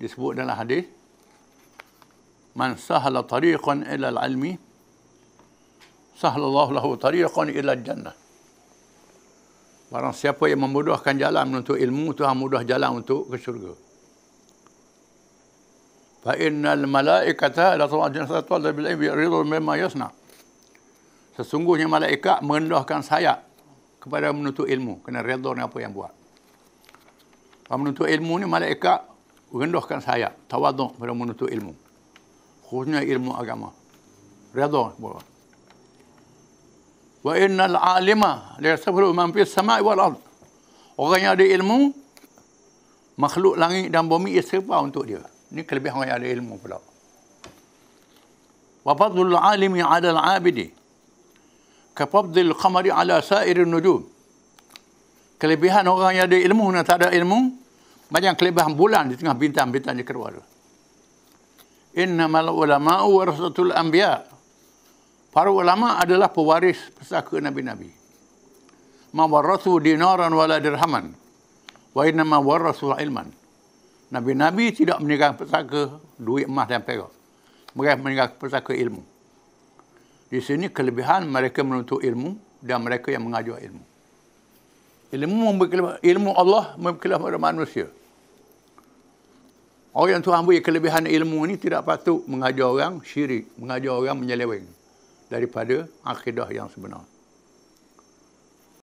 disebut dalam hadis man sahala tariqan ila al-ilmi sahalallahu lahu tariqan ila al-jannah barang siapa yang memudahkan jalan untuk ilmu Tuhan mudah jalan untuk ke syurga fa innal malaikata la tu'adina satwal bil ilmi ridu mimma yasna sesungguhnya malaikat merendahkan sayap kepada menuntut ilmu kena redha dengan apa yang buat Kalau menuntut ilmu ni malaikat rendahkan saya tawaduk pada menuntut ilmu khususnya ilmu agama redha bahwa wa innal alima la yasbiru man fis samai wal ard orang yang ada ilmu makhluk langit dan bumi ia serba untuk dia ini kelebihan orang yang ada ilmu pula wa fadlul alimi ala al abidi ka fadlil qamari ala sa'iril nujum kelebihan orang yang ada ilmu dan tak ada ilmu macam kelebihan bulan di tengah bintang-bintang yang keluar. Innamal ulama'u warasatul anbiya. Para ulama adalah pewaris pesaka Nabi-Nabi. Ma warasu dinaran wala dirhaman. Wa innama warasu ilman. Nabi-Nabi tidak meninggalkan pesaka duit emas dan perak. Mereka meninggalkan pesaka ilmu. Di sini kelebihan mereka menuntut ilmu dan mereka yang mengajar ilmu. Ilmu ilmu Allah memberi kepada manusia. Orang yang Tuhan beri kelebihan ilmu ni tidak patut mengajar orang syirik, mengajar orang menyeleweng daripada akidah yang sebenar.